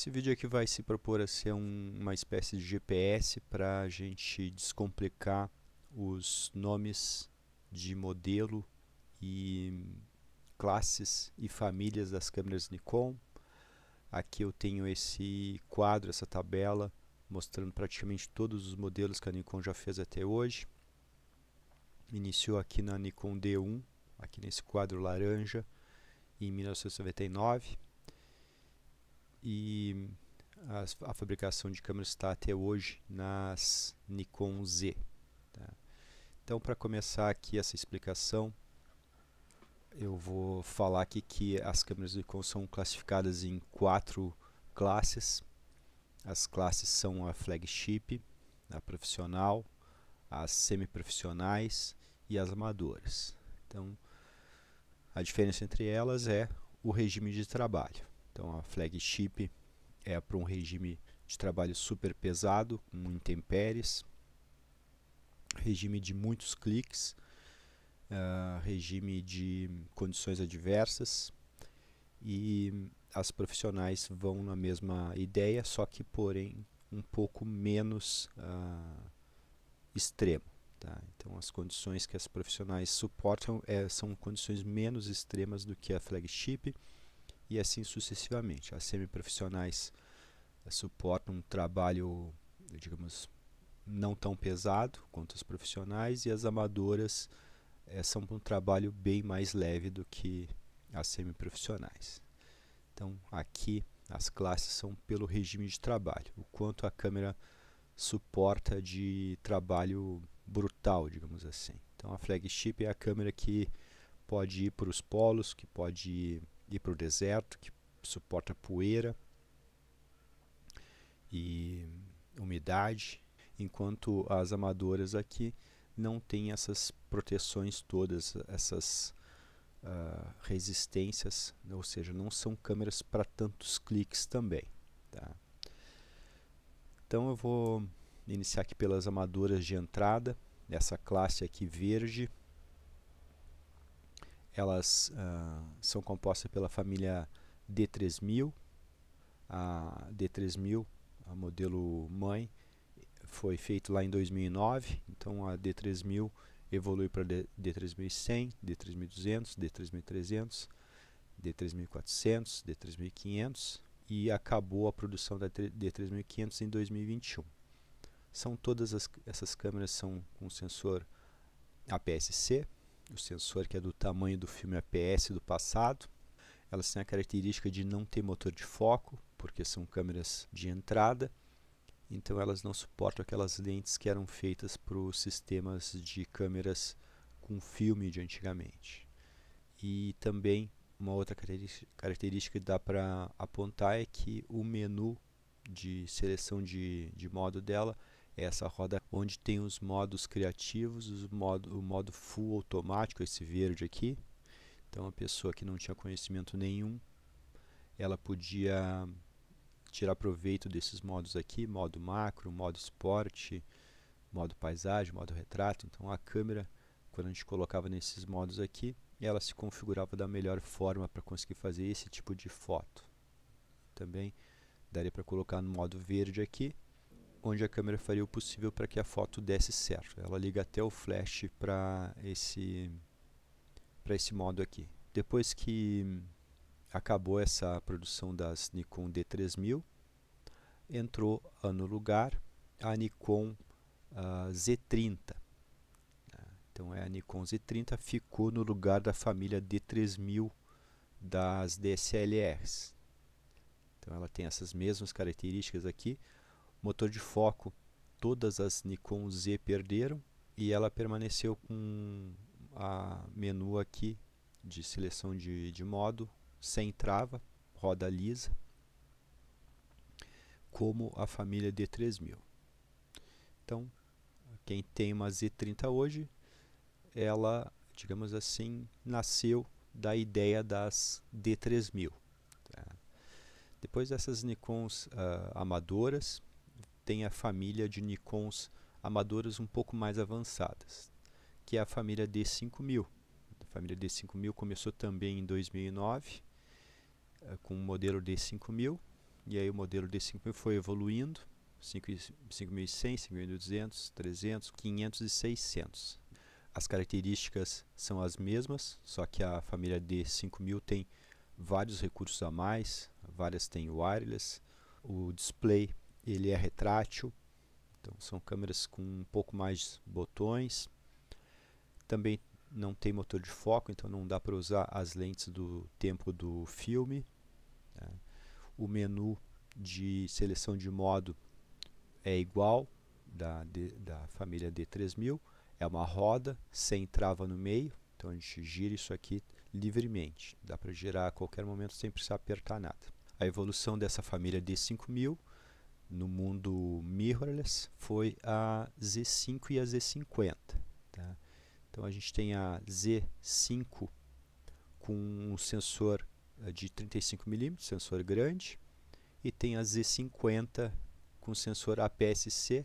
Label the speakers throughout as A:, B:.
A: Esse vídeo aqui vai se propor a ser um, uma espécie de GPS para a gente descomplicar os nomes de modelo e classes e famílias das câmeras Nikon. Aqui eu tenho esse quadro, essa tabela, mostrando praticamente todos os modelos que a Nikon já fez até hoje. Iniciou aqui na Nikon D1, aqui nesse quadro laranja, em 1999 e a, a, fabricação de câmeras está até hoje nas Nikon Z. Tá? Então, para começar aqui essa explicação, eu vou falar aqui que as câmeras Nikon são classificadas em quatro classes. As classes são a flagship, a profissional, as semiprofissionais e as amadoras. Então, a diferença entre elas é o regime de trabalho. Então a flagship é para um regime de trabalho super pesado, com intempéries, regime de muitos cliques, uh, regime de condições adversas e as profissionais vão na mesma ideia, só que porém um pouco menos uh, extremo. Tá? Então as condições que as profissionais suportam é, são condições menos extremas do que a flagship, e assim sucessivamente. As semiprofissionais eh, suportam um trabalho, digamos, não tão pesado quanto as profissionais e as amadoras é, são um trabalho bem mais leve do que as semiprofissionais. Então, aqui as classes são pelo regime de trabalho, o quanto a câmera suporta de trabalho brutal, digamos assim. Então, a flagship é a câmera que pode ir para os polos, que pode ir ir para o deserto, que suporta poeira e umidade, enquanto as amadoras aqui não têm essas proteções todas, essas uh, resistências, ou seja, não são câmeras para tantos cliques também. Tá? Então eu vou iniciar aqui pelas amadoras de entrada, essa classe aqui verde, elas ah, são compostas pela família D3000. A D3000, a modelo mãe, foi feito lá em 2009, então a D3000 evolui para D3100, D3200, D3300, D3400, D3500 e acabou a produção da D3500 em 2021. São todas as, essas câmeras são com sensor APS-C, o sensor que é do tamanho do filme APS do passado. Elas têm a característica de não ter motor de foco, porque são câmeras de entrada, então elas não suportam aquelas lentes que eram feitas para os sistemas de câmeras com filme de antigamente. E também uma outra característica que dá para apontar é que o menu de seleção de, de modo dela é essa roda onde tem os modos criativos, os modo, o modo full automático, esse verde aqui. Então a pessoa que não tinha conhecimento nenhum, ela podia tirar proveito desses modos aqui, modo macro, modo esporte, modo paisagem, modo retrato. Então a câmera, quando a gente colocava nesses modos aqui, ela se configurava da melhor forma para conseguir fazer esse tipo de foto. Também daria para colocar no modo verde aqui, onde a câmera faria o possível para que a foto desse certo. Ela liga até o flash para esse, para esse modo aqui. Depois que acabou essa produção das Nikon D3000, entrou no lugar a Nikon uh, Z30. Então é a Nikon Z30 ficou no lugar da família D3000 das DSLRs. Então ela tem essas mesmas características aqui, Motor de foco, todas as Nikon Z perderam e ela permaneceu com a menu aqui de seleção de, de modo, sem trava, roda lisa, como a família D3000. Então, quem tem uma Z30 hoje, ela, digamos assim, nasceu da ideia das D3000. Tá? Depois dessas Nikons uh, amadoras, tem a família de Nikons amadoras um pouco mais avançadas, que é a família D5000. A família D5000 começou também em 2009 eh, com o modelo D5000 e aí o modelo D5000 foi evoluindo 5100, 5200, 300, 500 e 600. As características são as mesmas, só que a família D5000 tem vários recursos a mais, várias têm wireless, o display ele é retrátil, então são câmeras com um pouco mais botões. Também não tem motor de foco, então não dá para usar as lentes do tempo do filme. Né? O menu de seleção de modo é igual da, de, da família D3000, é uma roda sem trava no meio, então a gente gira isso aqui livremente, dá para girar a qualquer momento sem precisar apertar nada. A evolução dessa família D5000 no mundo mirrorless foi a Z5 e a Z50. Tá? Então a gente tem a Z5 com um sensor eh, de 35mm, sensor grande, e tem a Z50 com sensor APS-C,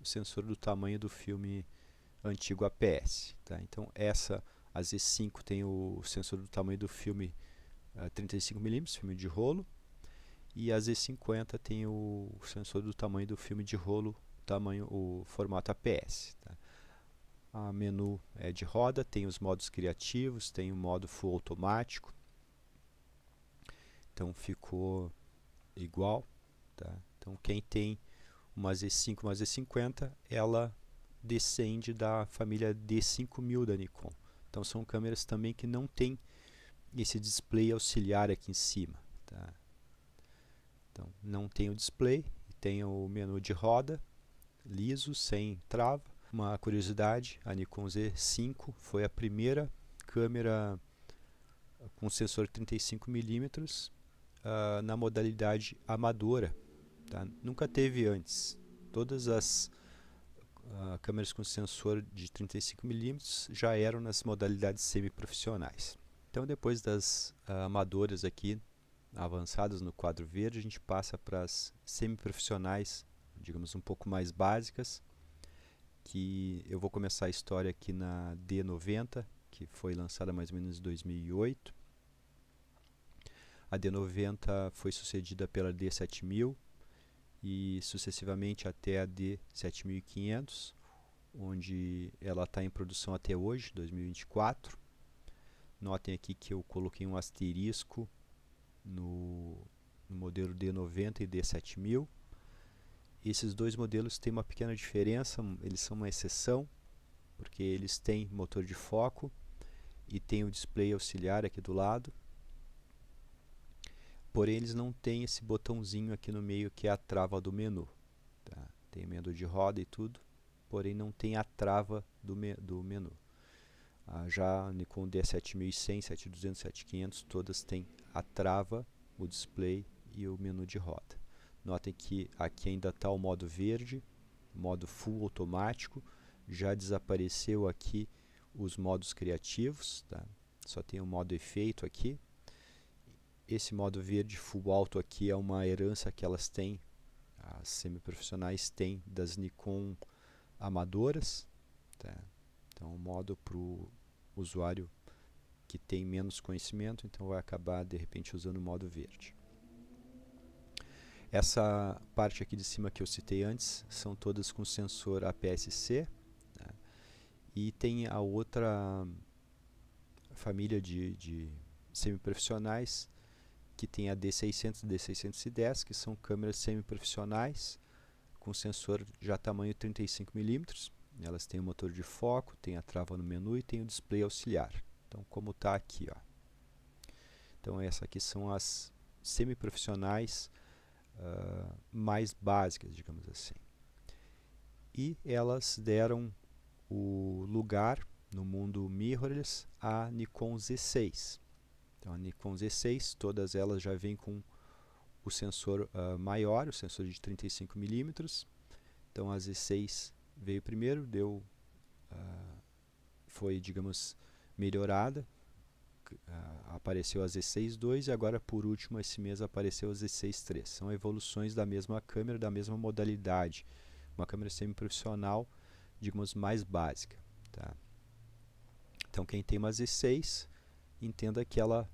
A: o sensor do tamanho do filme antigo APS. Tá? Então essa, a Z5 tem o sensor do tamanho do filme uh, eh, 35mm, filme de rolo, e a Z50 tem o sensor do tamanho do filme de rolo, tamanho, o formato APS. Tá? A menu é de roda, tem os modos criativos, tem o modo full automático. Então ficou igual. Tá? Então quem tem uma Z5, uma Z50, ela descende da família D5000 da Nikon. Então são câmeras também que não tem esse display auxiliar aqui em cima. Tá? Então, não tem o display, tem o menu de roda, liso, sem trava. Uma curiosidade, a Nikon Z5 foi a primeira câmera com sensor 35mm uh, ah, na modalidade amadora. Tá? Nunca teve antes. Todas as uh, câmeras com sensor de 35mm já eram nas modalidades semiprofissionais. Então depois das uh, amadoras aqui avançadas no quadro verde, a gente passa para as semiprofissionais, digamos um pouco mais básicas, que eu vou começar a história aqui na D90, que foi lançada mais ou menos em 2008. A D90 foi sucedida pela D7000 e sucessivamente até a D7500, onde ela está em produção até hoje, 2024. Notem aqui que eu coloquei um asterisco no, no modelo D90 e D7000. Esses dois modelos têm uma pequena diferença, eles são uma exceção, porque eles têm motor de foco e tem o display auxiliar aqui do lado. Porém, eles não têm esse botãozinho aqui no meio que é a trava do menu. Tá? Tem menu de roda e tudo, porém não tem a trava do, me do menu. Ah, já Nikon D7100, 7200, 7500, todas têm a trava, o display e o menu de rota. Notem que aqui ainda está o modo verde, modo full automático, já desapareceu aqui os modos criativos, tá? só tem o modo efeito aqui. Esse modo verde full alto aqui é uma herança que elas têm, as semiprofissionais têm das Nikon amadoras. Tá? Então, o modo usuário que tem menos conhecimento, então vai acabar de repente usando o modo verde. Essa parte aqui de cima que eu citei antes são todas com sensor APS-C né? e tem a outra família de, de semiprofissionais que tem a D600 e D610, que são câmeras semiprofissionais com sensor já tamanho 35mm, elas têm o motor de foco, tem a trava no menu e tem o display auxiliar. Então, como está aqui, ó. Então, essas aqui são as semiprofissionais uh, mais básicas, digamos assim. E elas deram o lugar no mundo mirrorless a Nikon Z6. Então, a Nikon Z6, todas elas já vêm com o sensor uh, maior, o sensor de 35 mm. Então, a Z6 veio primeiro, deu uh, foi, digamos, melhorada. Uh, apareceu a Z II e agora por último esse mês apareceu a Z III. São evoluções da mesma câmera, da mesma modalidade. Uma câmera semi-profissional, digamos, mais básica. Tá? Então quem tem uma Z Z6, entenda que ela,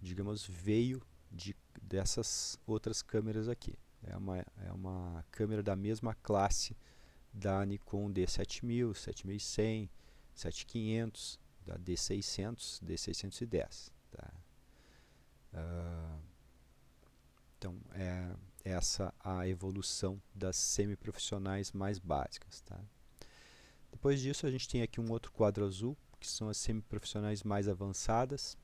A: digamos, veio de, dessas outras câmeras aqui. É uma, é uma câmera da mesma classe da Nikon D7000, 7100, 7500, da D600, D610. Tá? Uh, então, é, é essa a evolução das semiprofissionais mais básicas. Tá? Depois disso, a gente tem aqui um outro quadro azul, que são as semiprofissionais mais avançadas.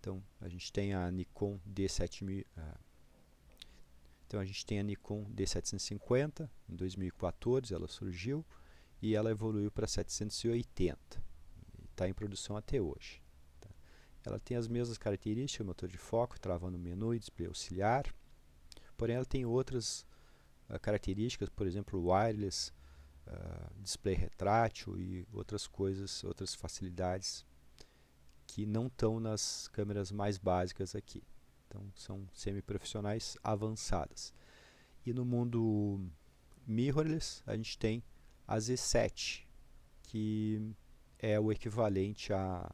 A: Então, a gente tem a Nikon D7000, uh, então a gente tem a Nikon D750, em 2014 ela surgiu e ela evoluiu para 780, está em produção até hoje. Tá? Ela tem as mesmas características, motor de foco, trava no menu e display auxiliar, porém ela tem outras uh, características, por exemplo, wireless, uh, display retrátil e outras coisas, outras facilidades que não estão nas câmeras mais básicas aqui. Então são semiprofissionais avançadas. E no mundo mirrorless, a gente tem a Z7, que é o equivalente a,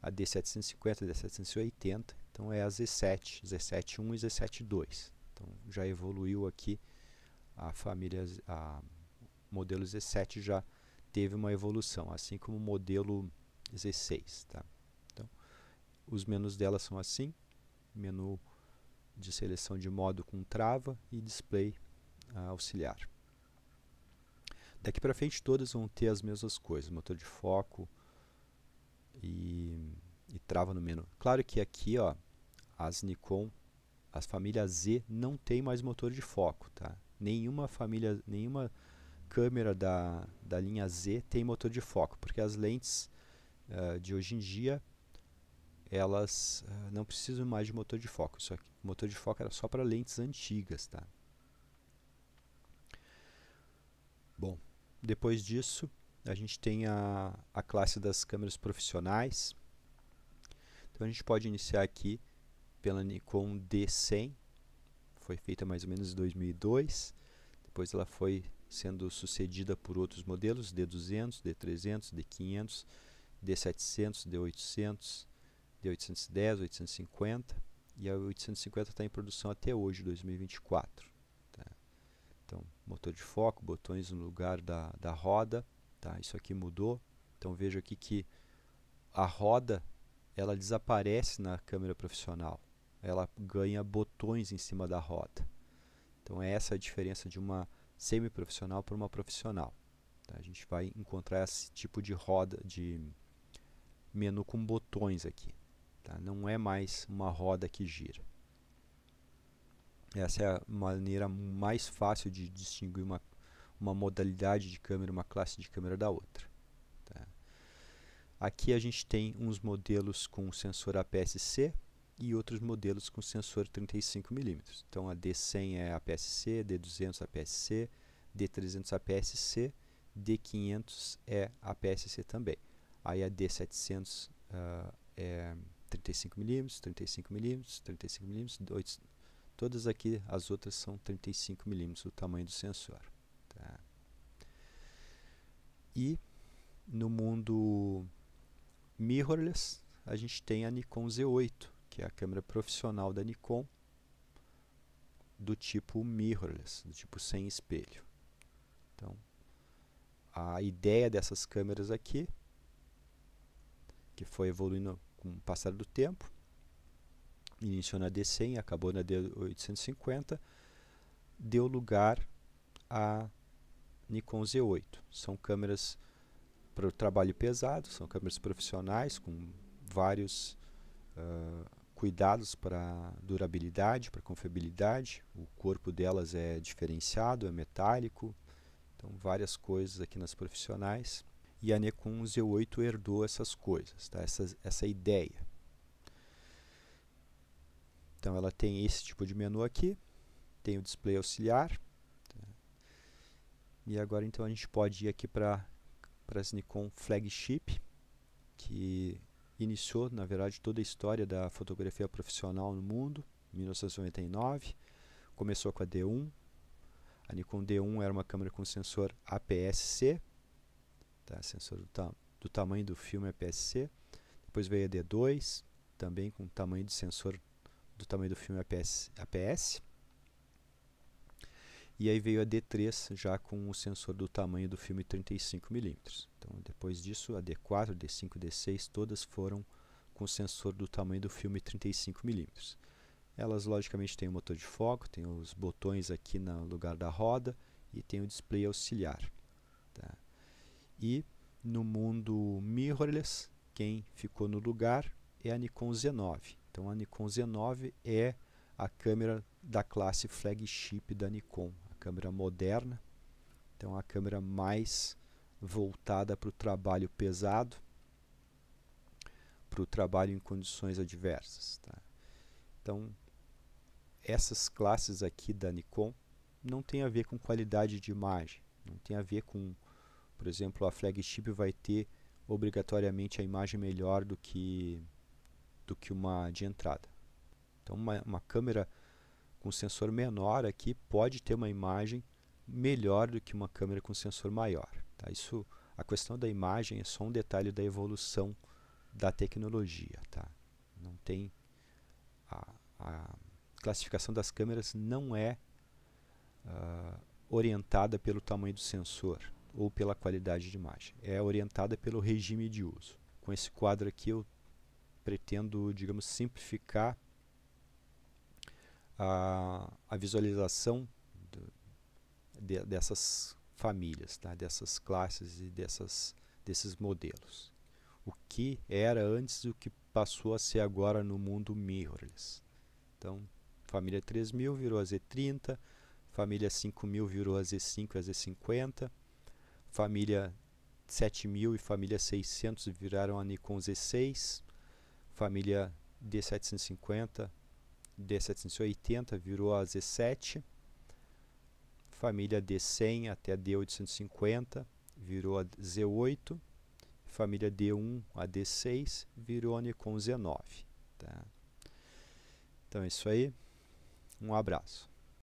A: a D750, D780. Então é a Z7, Z71 e Z72. Então já evoluiu aqui a família, a modelo Z7 já teve uma evolução, assim como o modelo 16, tá? Então, os menus dela são assim, menu de seleção de modo com trava e display uh, auxiliar. Daqui para frente todas vão ter as mesmas coisas, motor de foco e, e trava no menu. Claro que aqui ó, as Nikon, as famílias Z não tem mais motor de foco, tá? Nenhuma família, nenhuma câmera da, da linha Z tem motor de foco, porque as lentes uh, de hoje em dia elas ah, não precisam mais de motor de foco. Isso aqui, motor de foco era só para lentes antigas, tá? Bom, depois disso a gente tem a, a classe das câmeras profissionais. Então a gente pode iniciar aqui pela Nikon D100. Foi feita mais ou menos em 2002. Depois ela foi sendo sucedida por outros modelos D200, D300, D500, D700, D800, de 810, 850 e a 850 está em produção até hoje, 2024. Tá? Então, motor de foco, botões no lugar da, da roda, tá? isso aqui mudou. Então veja aqui que a roda ela desaparece na câmera profissional, ela ganha botões em cima da roda. Então é essa a diferença de uma semi-profissional para uma profissional. Tá? A gente vai encontrar esse tipo de roda de menu com botões aqui. Tá? Não é mais uma roda que gira. Essa é a maneira mais fácil de distinguir uma, uma modalidade de câmera, uma classe de câmera da outra. Tá? Aqui a gente tem uns modelos com sensor APS-C e outros modelos com sensor 35mm. Então a D100 é APS-C, D200 APS-C, D300 APS-C, D500 é APS-C é é também. Aí a D700 uh, ah, é 35mm, 35mm, 35mm, todas aqui as outras são 35mm o tamanho do sensor. Tá? E no mundo mirrorless a gente tem a Nikon Z8, que é a câmera profissional da Nikon do tipo mirrorless, do tipo sem espelho. Então, a ideia dessas câmeras aqui, que foi evoluindo com o passar do tempo. Iniciou na D100, acabou na D850, deu lugar a Nikon Z8. São câmeras para o trabalho pesado, são câmeras profissionais com vários uh, cuidados para durabilidade, para confiabilidade. O corpo delas é diferenciado, é metálico, então várias coisas aqui nas profissionais e a Necum 8 herdou essas coisas, tá? essa, essa ideia. Então ela tem esse tipo de menu aqui, tem o display auxiliar, tá? e agora então a gente pode ir aqui para as Nikon Flagship, que iniciou, na verdade, toda a história da fotografia profissional no mundo, 1999. Começou com a D1. A Nikon D1 era uma câmera com sensor APS-C, tá? sensor do, ta do tamanho do filme APS-C. É depois veio a D2, também com tamanho de sensor do tamanho do filme APS, é APS. É e aí veio a D3 já com o sensor do tamanho do filme 35mm. Então depois disso a D4, D5, D6 todas foram com sensor do tamanho do filme 35mm. Elas logicamente têm o motor de foco, tem os botões aqui no lugar da roda e tem o display auxiliar. E no mundo mirrorless, quem ficou no lugar é a Nikon Z9. Então a Nikon Z9 é a câmera da classe flagship da Nikon, a câmera moderna, então a câmera mais voltada para o trabalho pesado, para o trabalho em condições adversas. Tá? Então essas classes aqui da Nikon não tem a ver com qualidade de imagem, não tem a ver com por exemplo, a flagship vai ter obrigatoriamente a imagem melhor do que, do que uma de entrada. Então, uma, uma câmera com sensor menor aqui pode ter uma imagem melhor do que uma câmera com sensor maior. Tá? Isso, a questão da imagem é só um detalhe da evolução da tecnologia. Tá? Não tem a, a classificação das câmeras não é uh, orientada pelo tamanho do sensor ou pela qualidade de imagem. É orientada pelo regime de uso. Com esse quadro aqui eu pretendo, digamos, simplificar a, a visualização do, de, dessas famílias, tá? dessas classes e dessas, desses modelos. O que era antes e o que passou a ser agora no mundo mirrorless. Então, família 3000 virou a Z30, família 5000 virou a Z5 e a Z50, família 7000 e família 600 viraram a Nikon Z6, família D750, D780 virou a Z7, família D100 até D850 virou a Z8, família D1 a D6 virou a Nikon Z9. Tá? Então é isso aí, um abraço.